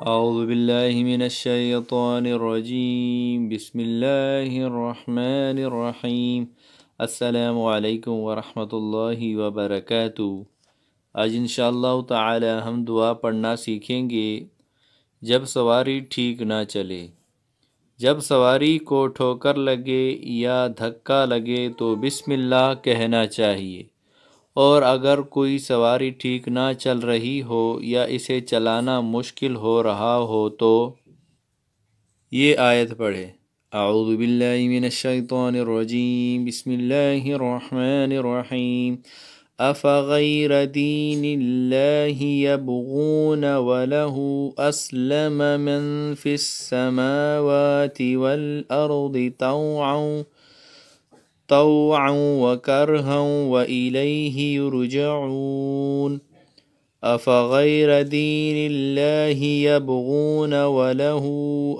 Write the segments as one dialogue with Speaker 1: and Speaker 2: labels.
Speaker 1: من الشیطان الرجیم بسم اللہ السلام علیکم ورحمۃ اللہ وبرکاتہ آج انشاءاللہ تعالی ہم دعا پڑھنا سیکھیں گے جب سواری ٹھیک نہ چلے جب سواری کو ٹھوکر لگے یا دھکا لگے تو بسم اللہ کہنا چاہیے اور اگر کوئی سواری ٹھیک نہ چل رہی ہو یا اسے چلانا مشکل ہو رہا ہو تو یہ آیت پڑھے اعوذ باللہ من الشیطان الرجیم بسم اللہ الرحمن الرحیم افغیر دین اللہ یبغون وله اسلم من فی السماوات والارض طوعا طوعا وكرها وإليه يرجعون أفغير دين الله يبغون وله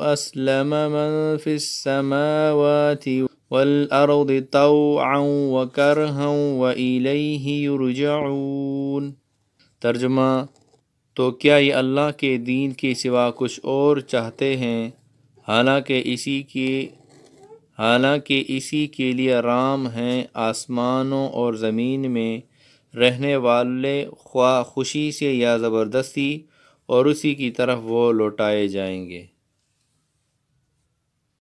Speaker 1: أسلم من في السماوات والأرض طوعا وكرها وإليه يرجعون ترجمہ تو کیا یہ اللہ کے دین کے سوا کچھ اور چاہتے ہیں حالانکہ اسی کے حالانکہ اسی کے لیے رام ہیں آسمانوں اور زمین میں رہنے والے خواہ خوشی سے یا زبردستی اور اسی کی طرف وہ لوٹائے جائیں گے